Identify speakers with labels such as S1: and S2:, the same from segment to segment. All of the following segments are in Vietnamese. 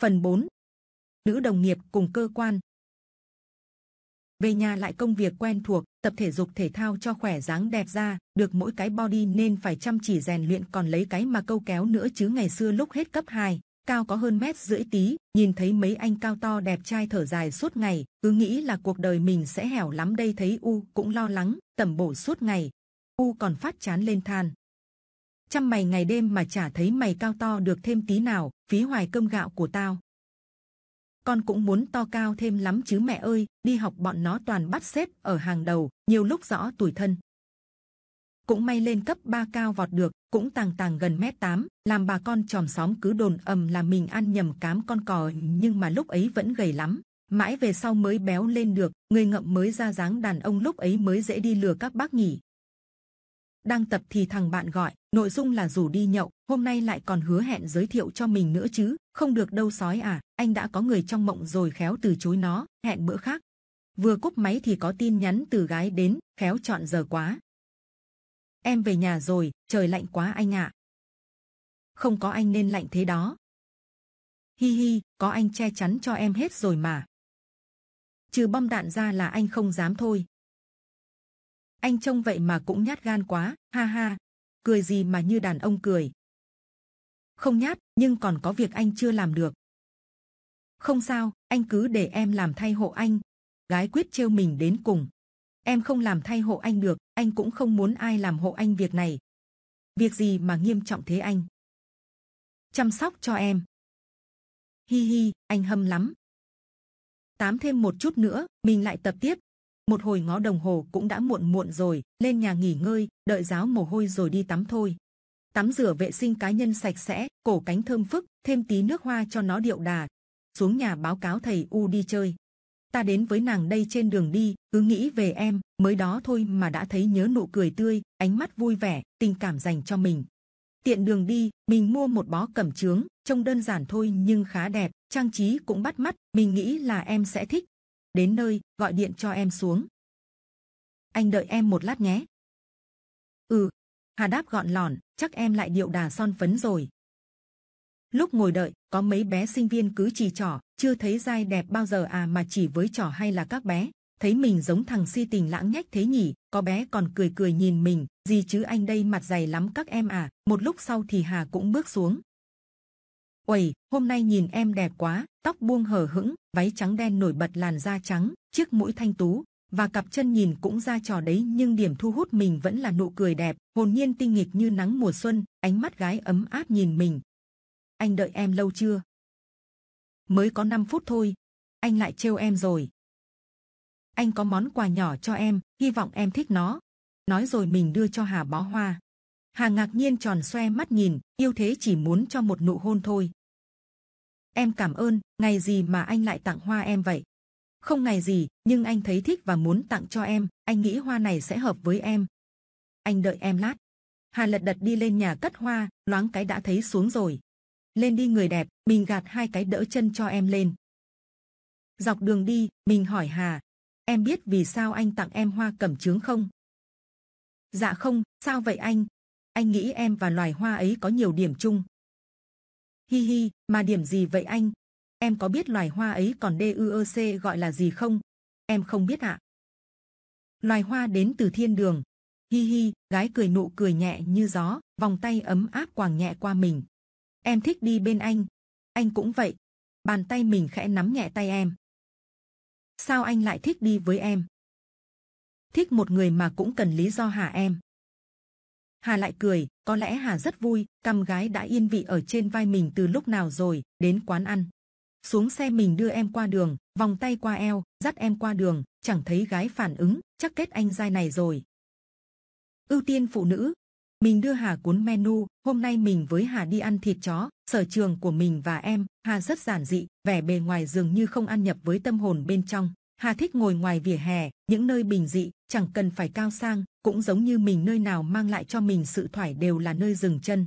S1: Phần 4. Nữ đồng nghiệp cùng cơ quan Về nhà lại công việc quen thuộc, tập thể dục thể thao cho khỏe dáng đẹp ra, được mỗi cái body nên phải chăm chỉ rèn luyện còn lấy cái mà câu kéo nữa chứ ngày xưa lúc hết cấp 2, cao có hơn mét rưỡi tí, nhìn thấy mấy anh cao to đẹp trai thở dài suốt ngày, cứ nghĩ là cuộc đời mình sẽ hẻo lắm đây thấy U cũng lo lắng, tẩm bổ suốt ngày. U còn phát chán lên than, chăm mày ngày đêm mà chả thấy mày cao to được thêm tí nào phí hoài cơm gạo của tao con cũng muốn to cao thêm lắm chứ mẹ ơi đi học bọn nó toàn bắt xếp ở hàng đầu nhiều lúc rõ tuổi thân cũng may lên cấp 3 cao vọt được cũng tàng tàng gần mét 8, làm bà con tròm xóm cứ đồn ầm là mình ăn nhầm cám con cò nhưng mà lúc ấy vẫn gầy lắm mãi về sau mới béo lên được người ngậm mới ra dáng đàn ông lúc ấy mới dễ đi lừa các bác nhỉ đang tập thì thằng bạn gọi nội dung là rủ đi nhậu hôm nay lại còn hứa hẹn giới thiệu cho mình nữa chứ không được đâu sói à anh đã có người trong mộng rồi khéo từ chối nó hẹn bữa khác vừa cúp máy thì có tin nhắn từ gái đến khéo chọn giờ quá em về nhà rồi trời lạnh quá anh ạ không có anh nên lạnh thế đó hi hi có anh che chắn cho em hết rồi mà trừ bom đạn ra là anh không dám thôi anh trông vậy mà cũng nhát gan quá, ha ha, cười gì mà như đàn ông cười. Không nhát, nhưng còn có việc anh chưa làm được. Không sao, anh cứ để em làm thay hộ anh. Gái quyết trêu mình đến cùng. Em không làm thay hộ anh được, anh cũng không muốn ai làm hộ anh việc này. Việc gì mà nghiêm trọng thế anh? Chăm sóc cho em. Hi hi, anh hâm lắm. Tám thêm một chút nữa, mình lại tập tiếp một hồi ngó đồng hồ cũng đã muộn muộn rồi lên nhà nghỉ ngơi đợi giáo mồ hôi rồi đi tắm thôi tắm rửa vệ sinh cá nhân sạch sẽ cổ cánh thơm phức thêm tí nước hoa cho nó điệu đà xuống nhà báo cáo thầy u đi chơi ta đến với nàng đây trên đường đi cứ nghĩ về em mới đó thôi mà đã thấy nhớ nụ cười tươi ánh mắt vui vẻ tình cảm dành cho mình tiện đường đi mình mua một bó cẩm trướng trông đơn giản thôi nhưng khá đẹp trang trí cũng bắt mắt mình nghĩ là em sẽ thích đến nơi gọi điện cho em xuống anh đợi em một lát nhé ừ hà đáp gọn lỏn chắc em lại điệu đà son phấn rồi lúc ngồi đợi có mấy bé sinh viên cứ chỉ trỏ chưa thấy dai đẹp bao giờ à mà chỉ với trỏ hay là các bé thấy mình giống thằng si tình lãng nhách thế nhỉ có bé còn cười cười nhìn mình gì chứ anh đây mặt dày lắm các em à một lúc sau thì hà cũng bước xuống Uầy, hôm nay nhìn em đẹp quá, tóc buông hở hững, váy trắng đen nổi bật làn da trắng, chiếc mũi thanh tú và cặp chân nhìn cũng ra trò đấy nhưng điểm thu hút mình vẫn là nụ cười đẹp, hồn nhiên tinh nghịch như nắng mùa xuân, ánh mắt gái ấm áp nhìn mình. Anh đợi em lâu chưa? Mới có 5 phút thôi, anh lại trêu em rồi. Anh có món quà nhỏ cho em, hy vọng em thích nó. Nói rồi mình đưa cho Hà bó hoa. Hà ngạc nhiên tròn xoe mắt nhìn, yêu thế chỉ muốn cho một nụ hôn thôi em cảm ơn, ngày gì mà anh lại tặng hoa em vậy? Không ngày gì, nhưng anh thấy thích và muốn tặng cho em, anh nghĩ hoa này sẽ hợp với em. Anh đợi em lát. Hà lật đật đi lên nhà cất hoa, loáng cái đã thấy xuống rồi. Lên đi người đẹp, mình gạt hai cái đỡ chân cho em lên. Dọc đường đi, mình hỏi Hà, em biết vì sao anh tặng em hoa cẩm chướng không? Dạ không, sao vậy anh? Anh nghĩ em và loài hoa ấy có nhiều điểm chung. Hi hi, mà điểm gì vậy anh? Em có biết loài hoa ấy còn D U C gọi là gì không? Em không biết ạ. Loài hoa đến từ thiên đường. Hi hi, gái cười nụ cười nhẹ như gió, vòng tay ấm áp quàng nhẹ qua mình. Em thích đi bên anh. Anh cũng vậy. Bàn tay mình khẽ nắm nhẹ tay em. Sao anh lại thích đi với em? Thích một người mà cũng cần lý do hả em? Hà lại cười, có lẽ Hà rất vui, Cầm gái đã yên vị ở trên vai mình từ lúc nào rồi, đến quán ăn. Xuống xe mình đưa em qua đường, vòng tay qua eo, dắt em qua đường, chẳng thấy gái phản ứng, chắc kết anh dai này rồi. Ưu tiên phụ nữ, mình đưa Hà cuốn menu, hôm nay mình với Hà đi ăn thịt chó, sở trường của mình và em, Hà rất giản dị, vẻ bề ngoài dường như không ăn nhập với tâm hồn bên trong. Hà thích ngồi ngoài vỉa hè, những nơi bình dị, chẳng cần phải cao sang, cũng giống như mình nơi nào mang lại cho mình sự thoải đều là nơi dừng chân.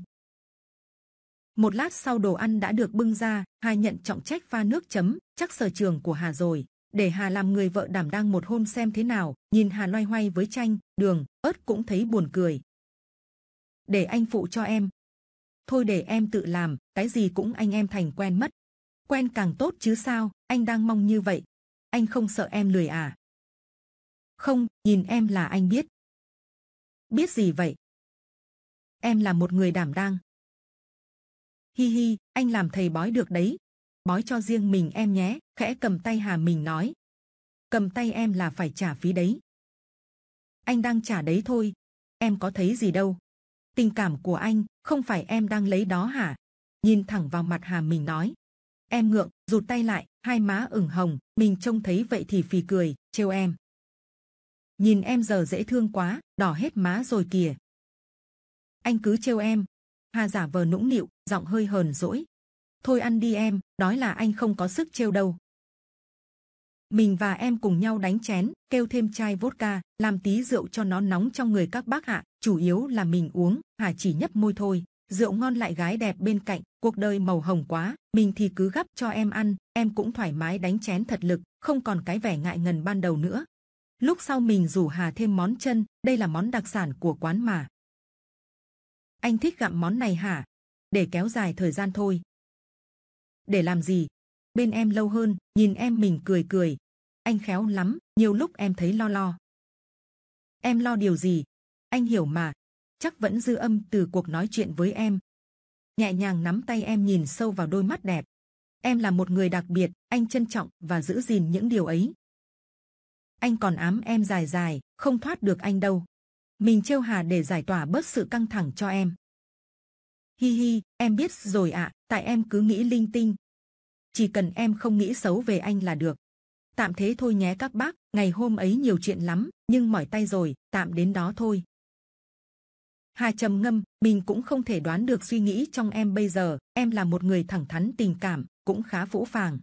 S1: Một lát sau đồ ăn đã được bưng ra, Hà nhận trọng trách pha nước chấm, chắc sở trường của Hà rồi. Để Hà làm người vợ đảm đang một hôm xem thế nào, nhìn Hà loay hoay với chanh, đường, ớt cũng thấy buồn cười. Để anh phụ cho em. Thôi để em tự làm, cái gì cũng anh em thành quen mất. Quen càng tốt chứ sao, anh đang mong như vậy anh không sợ em lười à? Không, nhìn em là anh biết. Biết gì vậy? Em là một người đảm đang. Hi hi, anh làm thầy bói được đấy. Bói cho riêng mình em nhé, khẽ cầm tay Hà Mình nói. Cầm tay em là phải trả phí đấy. Anh đang trả đấy thôi, em có thấy gì đâu. Tình cảm của anh, không phải em đang lấy đó hả? Nhìn thẳng vào mặt Hà Mình nói. Em ngượng, rụt tay lại, hai má ửng hồng, mình trông thấy vậy thì phì cười, trêu em. Nhìn em giờ dễ thương quá, đỏ hết má rồi kìa. Anh cứ trêu em. Hà giả vờ nũng nịu, giọng hơi hờn dỗi. Thôi ăn đi em, đói là anh không có sức trêu đâu. Mình và em cùng nhau đánh chén, kêu thêm chai vodka, làm tí rượu cho nó nóng trong người các bác hạ. Chủ yếu là mình uống, Hà chỉ nhấp môi thôi rượu ngon lại gái đẹp bên cạnh, cuộc đời màu hồng quá, mình thì cứ gấp cho em ăn, em cũng thoải mái đánh chén thật lực, không còn cái vẻ ngại ngần ban đầu nữa. Lúc sau mình rủ Hà thêm món chân, đây là món đặc sản của quán mà. Anh thích gặm món này hả? Để kéo dài thời gian thôi. Để làm gì? Bên em lâu hơn, nhìn em mình cười cười. Anh khéo lắm, nhiều lúc em thấy lo lo. Em lo điều gì? Anh hiểu mà, chắc vẫn dư âm từ cuộc nói chuyện với em. Nhẹ nhàng nắm tay em nhìn sâu vào đôi mắt đẹp. Em là một người đặc biệt, anh trân trọng và giữ gìn những điều ấy. Anh còn ám em dài dài, không thoát được anh đâu. Mình trêu hà để giải tỏa bớt sự căng thẳng cho em. Hi hi, em biết rồi ạ, tại em cứ nghĩ linh tinh. Chỉ cần em không nghĩ xấu về anh là được. Tạm thế thôi nhé các bác, ngày hôm ấy nhiều chuyện lắm, nhưng mỏi tay rồi, tạm đến đó thôi. Hà trầm ngâm, mình cũng không thể đoán được suy nghĩ trong em bây giờ. Em là một người thẳng thắn tình cảm, cũng khá vũ phàng.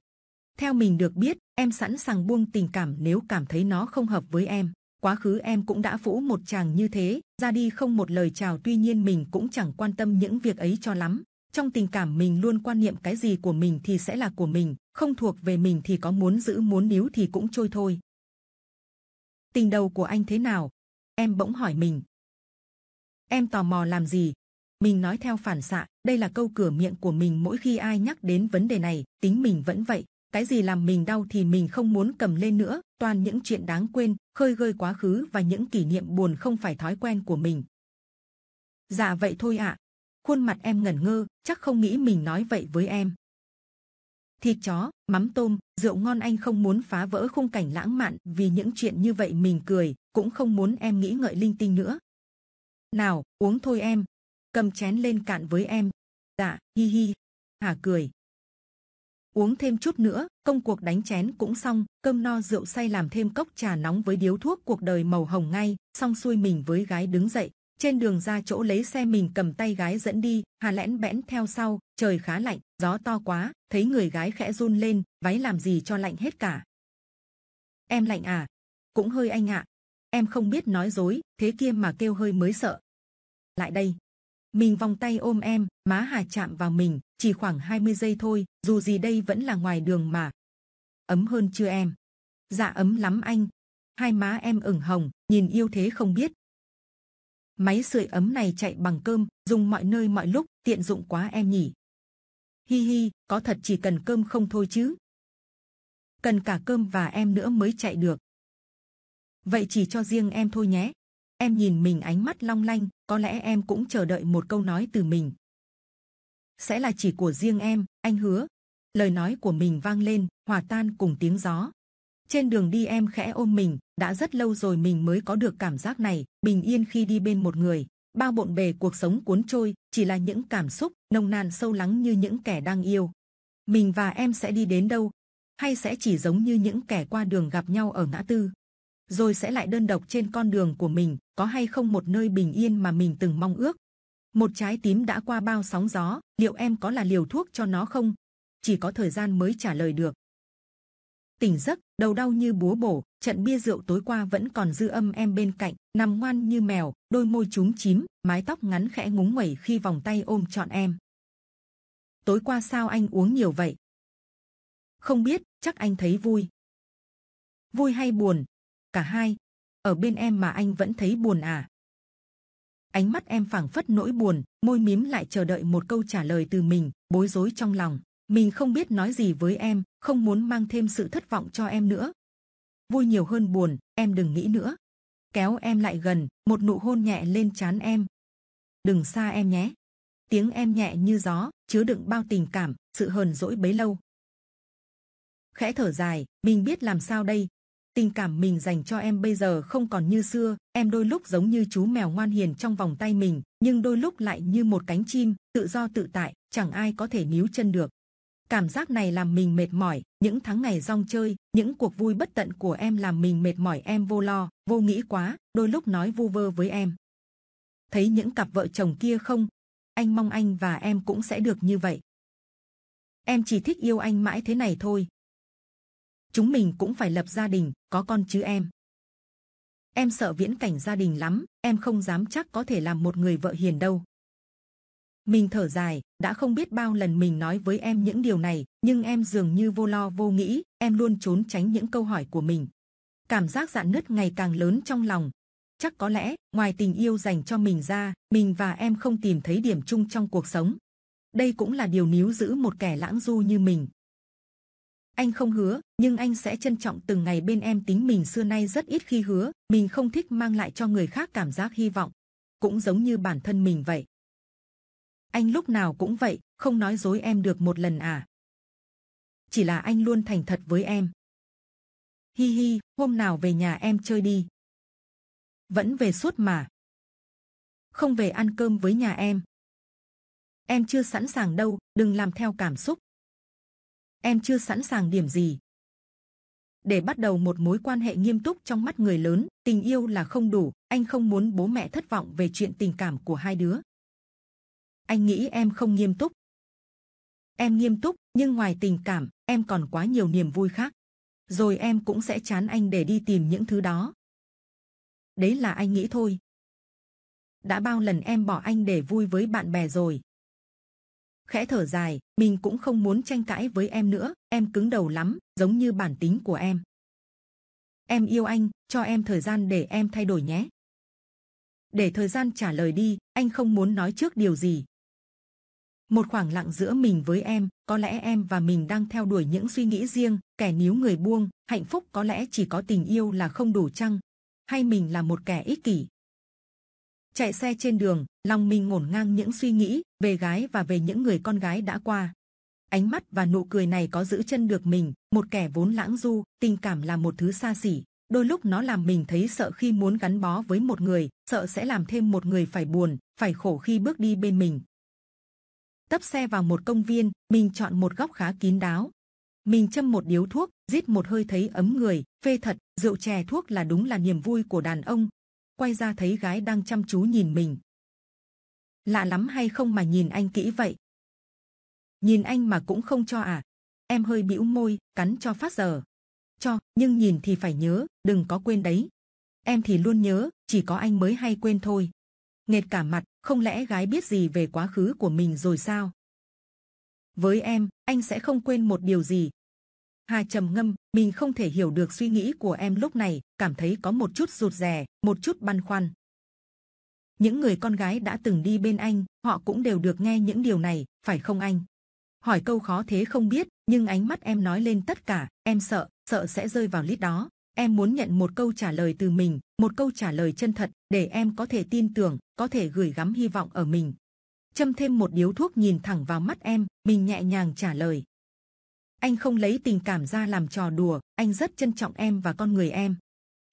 S1: Theo mình được biết, em sẵn sàng buông tình cảm nếu cảm thấy nó không hợp với em. Quá khứ em cũng đã phũ một chàng như thế, ra đi không một lời chào. Tuy nhiên mình cũng chẳng quan tâm những việc ấy cho lắm. Trong tình cảm mình luôn quan niệm cái gì của mình thì sẽ là của mình, không thuộc về mình thì có muốn giữ muốn níu thì cũng trôi thôi. Tình đầu của anh thế nào? Em bỗng hỏi mình, em tò mò làm gì mình nói theo phản xạ đây là câu cửa miệng của mình mỗi khi ai nhắc đến vấn đề này tính mình vẫn vậy cái gì làm mình đau thì mình không muốn cầm lên nữa toàn những chuyện đáng quên khơi gợi quá khứ và những kỷ niệm buồn không phải thói quen của mình dạ vậy thôi ạ khuôn mặt em ngẩn ngơ chắc không nghĩ mình nói vậy với em thịt chó mắm tôm rượu ngon anh không muốn phá vỡ khung cảnh lãng mạn vì những chuyện như vậy mình cười cũng không muốn em nghĩ ngợi linh tinh nữa nào uống thôi em cầm chén lên cạn với em dạ hi hi hà cười uống thêm chút nữa công cuộc đánh chén cũng xong cơm no rượu say làm thêm cốc trà nóng với điếu thuốc cuộc đời màu hồng ngay xong xuôi mình với gái đứng dậy trên đường ra chỗ lấy xe mình cầm tay gái dẫn đi hà lẽn bẽn theo sau trời khá lạnh gió to quá thấy người gái khẽ run lên váy làm gì cho lạnh hết cả em lạnh à cũng hơi anh ạ em không biết nói dối thế kia mà kêu hơi mới sợ lại đây mình vòng tay ôm em má hà chạm vào mình chỉ khoảng 20 giây thôi dù gì đây vẫn là ngoài đường mà ấm hơn chưa em dạ ấm lắm anh hai má em ửng hồng nhìn yêu thế không biết máy sưởi ấm này chạy bằng cơm dùng mọi nơi mọi lúc tiện dụng quá em nhỉ hi hi có thật chỉ cần cơm không thôi chứ cần cả cơm và em nữa mới chạy được vậy chỉ cho riêng em thôi nhé em nhìn mình ánh mắt long lanh có lẽ em cũng chờ đợi một câu nói từ mình sẽ là chỉ của riêng em anh hứa lời nói của mình vang lên hòa tan cùng tiếng gió trên đường đi em khẽ ôm mình đã rất lâu rồi mình mới có được cảm giác này bình yên khi đi bên một người bao bộn bề cuộc sống cuốn trôi chỉ là những cảm xúc nồng nàn sâu lắng như những kẻ đang yêu mình và em sẽ đi đến đâu hay sẽ chỉ giống như những kẻ qua đường gặp nhau ở ngã tư rồi sẽ lại đơn độc trên con đường của mình có hay không một nơi bình yên mà mình từng mong ước một trái tím đã qua bao sóng gió liệu em có là liều thuốc cho nó không chỉ có thời gian mới trả lời được tỉnh giấc đầu đau như búa bổ trận bia rượu tối qua vẫn còn dư âm em bên cạnh nằm ngoan như mèo đôi môi chúng chím mái tóc ngắn khẽ ngúng ngẩy khi vòng tay ôm trọn em tối qua sao anh uống nhiều vậy không biết chắc anh thấy vui vui hay buồn cả hai ở bên em mà anh vẫn thấy buồn à ánh mắt em phảng phất nỗi buồn môi mím lại chờ đợi một câu trả lời từ mình bối rối trong lòng mình không biết nói gì với em không muốn mang thêm sự thất vọng cho em nữa vui nhiều hơn buồn em đừng nghĩ nữa kéo em lại gần một nụ hôn nhẹ lên chán em đừng xa em nhé tiếng em nhẹ như gió chứa đựng bao tình cảm sự hờn dỗi bấy lâu khẽ thở dài mình biết làm sao đây tình cảm mình dành cho em bây giờ không còn như xưa em đôi lúc giống như chú mèo ngoan hiền trong vòng tay mình nhưng đôi lúc lại như một cánh chim tự do tự tại chẳng ai có thể níu chân được cảm giác này làm mình mệt mỏi những tháng ngày rong chơi những cuộc vui bất tận của em làm mình mệt mỏi em vô lo vô nghĩ quá đôi lúc nói vu vơ với em thấy những cặp vợ chồng kia không anh mong anh và em cũng sẽ được như vậy em chỉ thích yêu anh mãi thế này thôi chúng mình cũng phải lập gia đình, có con chứ em. Em sợ viễn cảnh gia đình lắm, em không dám chắc có thể làm một người vợ hiền đâu. Mình thở dài, đã không biết bao lần mình nói với em những điều này, nhưng em dường như vô lo vô nghĩ, em luôn trốn tránh những câu hỏi của mình. Cảm giác dạn nứt ngày càng lớn trong lòng. Chắc có lẽ, ngoài tình yêu dành cho mình ra, mình và em không tìm thấy điểm chung trong cuộc sống. Đây cũng là điều níu giữ một kẻ lãng du như mình. Anh không hứa, nhưng anh sẽ trân trọng từng ngày bên em tính mình xưa nay rất ít khi hứa, mình không thích mang lại cho người khác cảm giác hy vọng. Cũng giống như bản thân mình vậy. Anh lúc nào cũng vậy, không nói dối em được một lần à. Chỉ là anh luôn thành thật với em. Hi hi, hôm nào về nhà em chơi đi. Vẫn về suốt mà. Không về ăn cơm với nhà em. Em chưa sẵn sàng đâu, đừng làm theo cảm xúc em chưa sẵn sàng điểm gì. Để bắt đầu một mối quan hệ nghiêm túc trong mắt người lớn, tình yêu là không đủ, anh không muốn bố mẹ thất vọng về chuyện tình cảm của hai đứa. Anh nghĩ em không nghiêm túc. Em nghiêm túc, nhưng ngoài tình cảm, em còn quá nhiều niềm vui khác. Rồi em cũng sẽ chán anh để đi tìm những thứ đó. Đấy là anh nghĩ thôi. Đã bao lần em bỏ anh để vui với bạn bè rồi, khẽ thở dài mình cũng không muốn tranh cãi với em nữa em cứng đầu lắm giống như bản tính của em em yêu anh cho em thời gian để em thay đổi nhé để thời gian trả lời đi anh không muốn nói trước điều gì một khoảng lặng giữa mình với em có lẽ em và mình đang theo đuổi những suy nghĩ riêng kẻ níu người buông hạnh phúc có lẽ chỉ có tình yêu là không đủ chăng hay mình là một kẻ ích kỷ chạy xe trên đường lòng mình ngổn ngang những suy nghĩ về gái và về những người con gái đã qua ánh mắt và nụ cười này có giữ chân được mình một kẻ vốn lãng du tình cảm là một thứ xa xỉ đôi lúc nó làm mình thấy sợ khi muốn gắn bó với một người sợ sẽ làm thêm một người phải buồn phải khổ khi bước đi bên mình tấp xe vào một công viên mình chọn một góc khá kín đáo mình châm một điếu thuốc rít một hơi thấy ấm người phê thật rượu chè thuốc là đúng là niềm vui của đàn ông quay ra thấy gái đang chăm chú nhìn mình lạ lắm hay không mà nhìn anh kỹ vậy nhìn anh mà cũng không cho à em hơi bĩu môi cắn cho phát giờ cho nhưng nhìn thì phải nhớ đừng có quên đấy em thì luôn nhớ chỉ có anh mới hay quên thôi nghệt cả mặt không lẽ gái biết gì về quá khứ của mình rồi sao với em anh sẽ không quên một điều gì hà trầm ngâm mình không thể hiểu được suy nghĩ của em lúc này cảm thấy có một chút rụt rè một chút băn khoăn những người con gái đã từng đi bên anh họ cũng đều được nghe những điều này phải không anh hỏi câu khó thế không biết nhưng ánh mắt em nói lên tất cả em sợ sợ sẽ rơi vào lít đó em muốn nhận một câu trả lời từ mình một câu trả lời chân thật để em có thể tin tưởng có thể gửi gắm hy vọng ở mình châm thêm một điếu thuốc nhìn thẳng vào mắt em mình nhẹ nhàng trả lời anh không lấy tình cảm ra làm trò đùa anh rất trân trọng em và con người em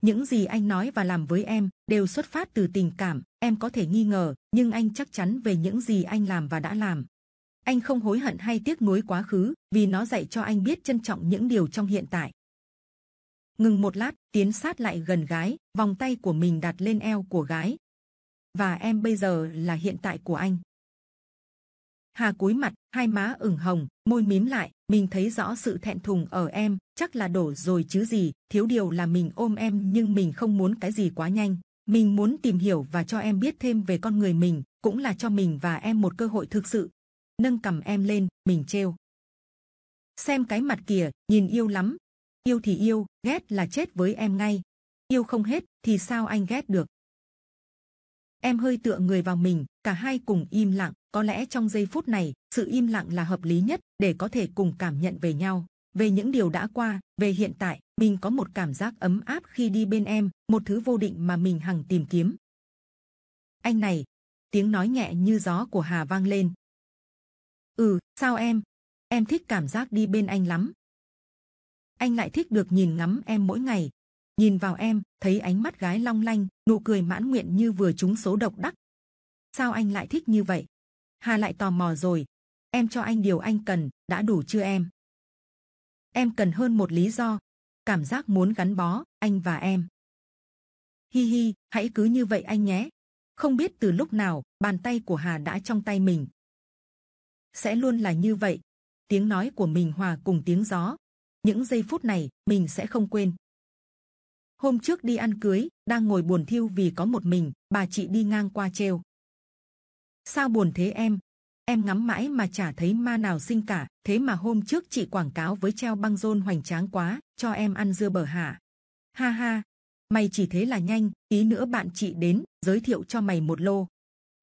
S1: những gì anh nói và làm với em đều xuất phát từ tình cảm em có thể nghi ngờ nhưng anh chắc chắn về những gì anh làm và đã làm anh không hối hận hay tiếc nuối quá khứ vì nó dạy cho anh biết trân trọng những điều trong hiện tại ngừng một lát tiến sát lại gần gái vòng tay của mình đặt lên eo của gái và em bây giờ là hiện tại của anh Hà cúi mặt, hai má ửng hồng, môi mím lại. Mình thấy rõ sự thẹn thùng ở em, chắc là đổ rồi chứ gì. Thiếu điều là mình ôm em nhưng mình không muốn cái gì quá nhanh. Mình muốn tìm hiểu và cho em biết thêm về con người mình, cũng là cho mình và em một cơ hội thực sự. Nâng cầm em lên, mình treo. Xem cái mặt kìa, nhìn yêu lắm. Yêu thì yêu, ghét là chết với em ngay. Yêu không hết thì sao anh ghét được? Em hơi tựa người vào mình, cả hai cùng im lặng. Có lẽ trong giây phút này, sự im lặng là hợp lý nhất để có thể cùng cảm nhận về nhau, về những điều đã qua, về hiện tại. Mình có một cảm giác ấm áp khi đi bên em, một thứ vô định mà mình hằng tìm kiếm. Anh này, tiếng nói nhẹ như gió của Hà vang lên. Ừ, sao em? Em thích cảm giác đi bên anh lắm. Anh lại thích được nhìn ngắm em mỗi ngày, nhìn vào em thấy ánh mắt gái long lanh nụ cười mãn nguyện như vừa trúng số độc đắc sao anh lại thích như vậy hà lại tò mò rồi em cho anh điều anh cần đã đủ chưa em em cần hơn một lý do cảm giác muốn gắn bó anh và em hi hi hãy cứ như vậy anh nhé không biết từ lúc nào bàn tay của hà đã trong tay mình sẽ luôn là như vậy tiếng nói của mình hòa cùng tiếng gió những giây phút này mình sẽ không quên Hôm trước đi ăn cưới, đang ngồi buồn thiu vì có một mình, bà chị đi ngang qua treo. Sao buồn thế em? Em ngắm mãi mà chả thấy ma nào sinh cả, thế mà hôm trước chị quảng cáo với treo băng rôn hoành tráng quá, cho em ăn dưa bở hả? Ha ha, mày chỉ thế là nhanh, Ý nữa bạn chị đến, giới thiệu cho mày một lô.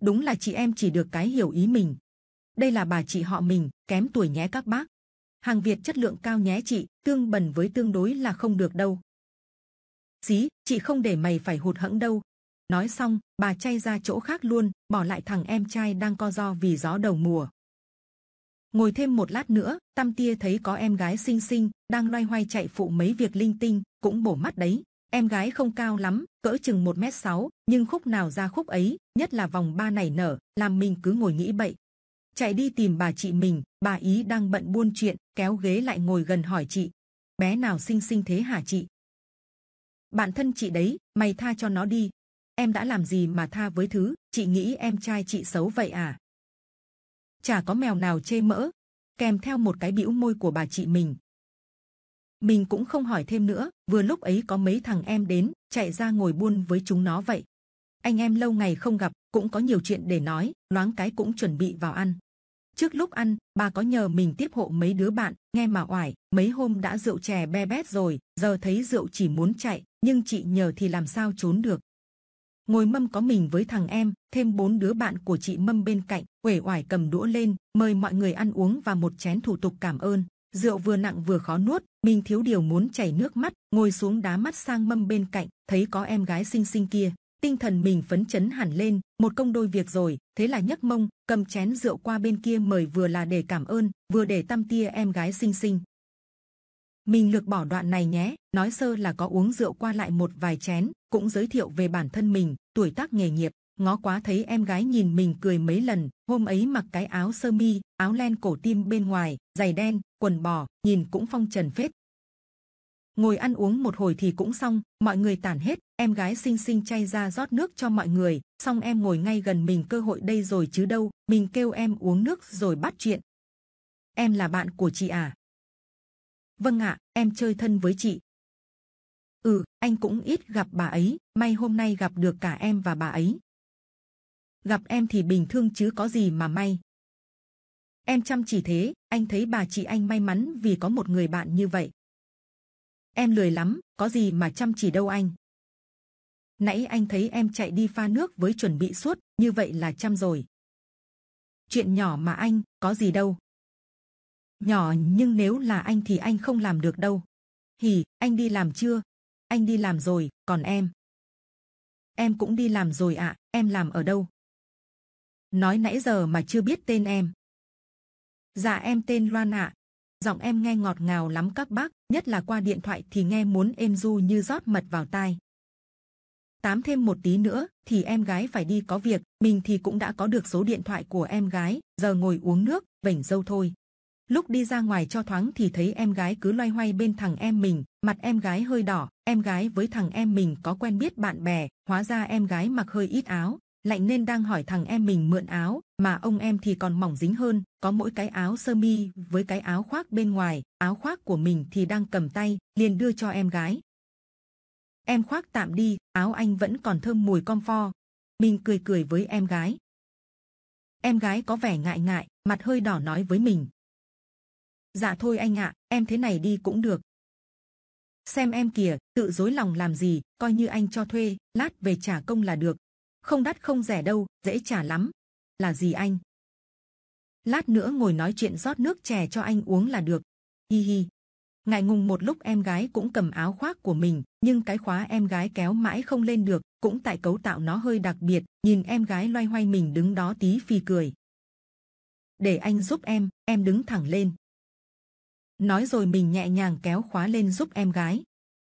S1: Đúng là chị em chỉ được cái hiểu ý mình. Đây là bà chị họ mình, kém tuổi nhé các bác. Hàng Việt chất lượng cao nhé chị, tương bần với tương đối là không được đâu. Xí, chị không để mày phải hụt hẫng đâu. Nói xong, bà chay ra chỗ khác luôn, bỏ lại thằng em trai đang co do vì gió đầu mùa. Ngồi thêm một lát nữa, Tam Tia thấy có em gái xinh xinh, đang loay hoay chạy phụ mấy việc linh tinh, cũng bổ mắt đấy. Em gái không cao lắm, cỡ chừng 1 mét 6, nhưng khúc nào ra khúc ấy, nhất là vòng ba này nở, làm mình cứ ngồi nghĩ bậy. Chạy đi tìm bà chị mình, bà ý đang bận buôn chuyện, kéo ghế lại ngồi gần hỏi chị. Bé nào xinh xinh thế hả chị? bạn thân chị đấy mày tha cho nó đi em đã làm gì mà tha với thứ chị nghĩ em trai chị xấu vậy à chả có mèo nào chê mỡ kèm theo một cái bĩu môi của bà chị mình mình cũng không hỏi thêm nữa vừa lúc ấy có mấy thằng em đến chạy ra ngồi buôn với chúng nó vậy anh em lâu ngày không gặp cũng có nhiều chuyện để nói loáng cái cũng chuẩn bị vào ăn trước lúc ăn bà có nhờ mình tiếp hộ mấy đứa bạn nghe mà oải mấy hôm đã rượu chè be bét rồi giờ thấy rượu chỉ muốn chạy nhưng chị nhờ thì làm sao trốn được ngồi mâm có mình với thằng em thêm bốn đứa bạn của chị mâm bên cạnh uể oải cầm đũa lên mời mọi người ăn uống và một chén thủ tục cảm ơn rượu vừa nặng vừa khó nuốt mình thiếu điều muốn chảy nước mắt ngồi xuống đá mắt sang mâm bên cạnh thấy có em gái xinh xinh kia tinh thần mình phấn chấn hẳn lên một công đôi việc rồi thế là nhấc mông cầm chén rượu qua bên kia mời vừa là để cảm ơn vừa để tâm tia em gái xinh xinh mình lược bỏ đoạn này nhé, nói sơ là có uống rượu qua lại một vài chén, cũng giới thiệu về bản thân mình, tuổi tác nghề nghiệp, ngó quá thấy em gái nhìn mình cười mấy lần, hôm ấy mặc cái áo sơ mi, áo len cổ tim bên ngoài, giày đen, quần bò, nhìn cũng phong trần phết. Ngồi ăn uống một hồi thì cũng xong, mọi người tản hết, em gái xinh xinh chay ra rót nước cho mọi người, xong em ngồi ngay gần mình cơ hội đây rồi chứ đâu, mình kêu em uống nước rồi bắt chuyện. Em là bạn của chị à? vâng ạ em chơi thân với chị ừ anh cũng ít gặp bà ấy may hôm nay gặp được cả em và bà ấy gặp em thì bình thường chứ có gì mà may em chăm chỉ thế anh thấy bà chị anh may mắn vì có một người bạn như vậy em lười lắm có gì mà chăm chỉ đâu anh nãy anh thấy em chạy đi pha nước với chuẩn bị suốt như vậy là chăm rồi chuyện nhỏ mà anh có gì đâu nhỏ nhưng nếu là anh thì anh không làm được đâu. Hì, anh đi làm chưa? Anh đi làm rồi, còn em? Em cũng đi làm rồi ạ, em làm ở đâu? Nói nãy giờ mà chưa biết tên em. Dạ em tên Loan ạ. À. Giọng em nghe ngọt ngào lắm các bác, nhất là qua điện thoại thì nghe muốn êm du như rót mật vào tai. Tám thêm một tí nữa thì em gái phải đi có việc, mình thì cũng đã có được số điện thoại của em gái, giờ ngồi uống nước, vảnh dâu thôi lúc đi ra ngoài cho thoáng thì thấy em gái cứ loay hoay bên thằng em mình mặt em gái hơi đỏ em gái với thằng em mình có quen biết bạn bè hóa ra em gái mặc hơi ít áo lạnh nên đang hỏi thằng em mình mượn áo mà ông em thì còn mỏng dính hơn có mỗi cái áo sơ mi với cái áo khoác bên ngoài áo khoác của mình thì đang cầm tay liền đưa cho em gái em khoác tạm đi áo anh vẫn còn thơm mùi comfort mình cười cười với em gái em gái có vẻ ngại ngại mặt hơi đỏ nói với mình dạ thôi anh ạ em thế này đi cũng được xem em kìa tự dối lòng làm gì coi như anh cho thuê lát về trả công là được không đắt không rẻ đâu dễ trả lắm là gì anh lát nữa ngồi nói chuyện rót nước chè cho anh uống là được hi hi ngại ngùng một lúc em gái cũng cầm áo khoác của mình nhưng cái khóa em gái kéo mãi không lên được cũng tại cấu tạo nó hơi đặc biệt nhìn em gái loay hoay mình đứng đó tí phi cười để anh giúp em em đứng thẳng lên nói rồi mình nhẹ nhàng kéo khóa lên giúp em gái.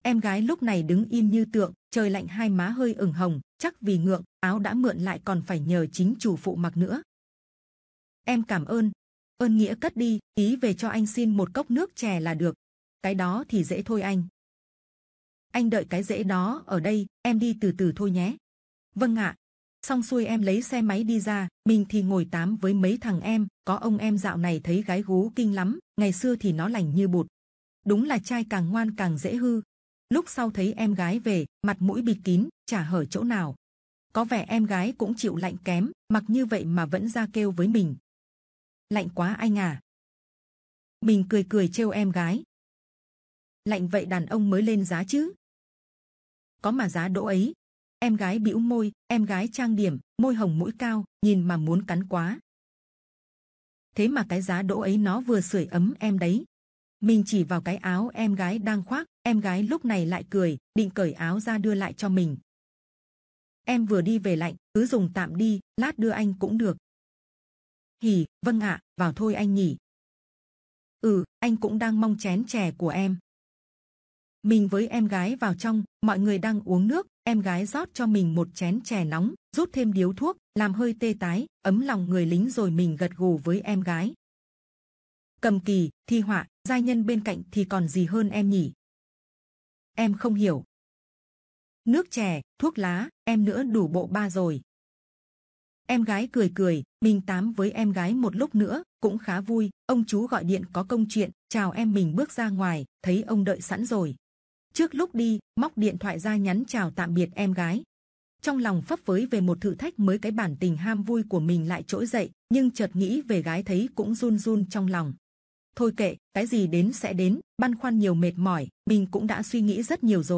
S1: Em gái lúc này đứng im như tượng, trời lạnh hai má hơi ửng hồng, chắc vì ngượng, áo đã mượn lại còn phải nhờ chính chủ phụ mặc nữa. Em cảm ơn, ơn nghĩa cất đi, ý về cho anh xin một cốc nước chè là được. Cái đó thì dễ thôi anh. Anh đợi cái dễ đó ở đây, em đi từ từ thôi nhé. Vâng ạ, Xong xuôi em lấy xe máy đi ra, mình thì ngồi tám với mấy thằng em, có ông em dạo này thấy gái gú kinh lắm, ngày xưa thì nó lành như bụt. Đúng là trai càng ngoan càng dễ hư. Lúc sau thấy em gái về, mặt mũi bịt kín, chả hở chỗ nào. Có vẻ em gái cũng chịu lạnh kém, mặc như vậy mà vẫn ra kêu với mình. Lạnh quá anh à. Mình cười cười trêu em gái. Lạnh vậy đàn ông mới lên giá chứ. Có mà giá đỗ ấy, em gái bĩu môi, em gái trang điểm, môi hồng mũi cao, nhìn mà muốn cắn quá. Thế mà cái giá đỗ ấy nó vừa sưởi ấm em đấy. Mình chỉ vào cái áo em gái đang khoác, em gái lúc này lại cười, định cởi áo ra đưa lại cho mình. Em vừa đi về lạnh, cứ dùng tạm đi, lát đưa anh cũng được. hì vâng ạ, vào thôi anh nhỉ. Ừ, anh cũng đang mong chén chè của em mình với em gái vào trong, mọi người đang uống nước, em gái rót cho mình một chén chè nóng, rút thêm điếu thuốc, làm hơi tê tái, ấm lòng người lính rồi mình gật gù với em gái. Cầm kỳ, thi họa, giai nhân bên cạnh thì còn gì hơn em nhỉ? Em không hiểu. Nước chè, thuốc lá, em nữa đủ bộ ba rồi. Em gái cười cười, mình tám với em gái một lúc nữa, cũng khá vui. Ông chú gọi điện có công chuyện, chào em mình bước ra ngoài, thấy ông đợi sẵn rồi. Trước lúc đi, móc điện thoại ra nhắn chào tạm biệt em gái. Trong lòng phấp phới về một thử thách mới cái bản tình ham vui của mình lại trỗi dậy, nhưng chợt nghĩ về gái thấy cũng run run trong lòng. Thôi kệ, cái gì đến sẽ đến, băn khoăn nhiều mệt mỏi, mình cũng đã suy nghĩ rất nhiều rồi.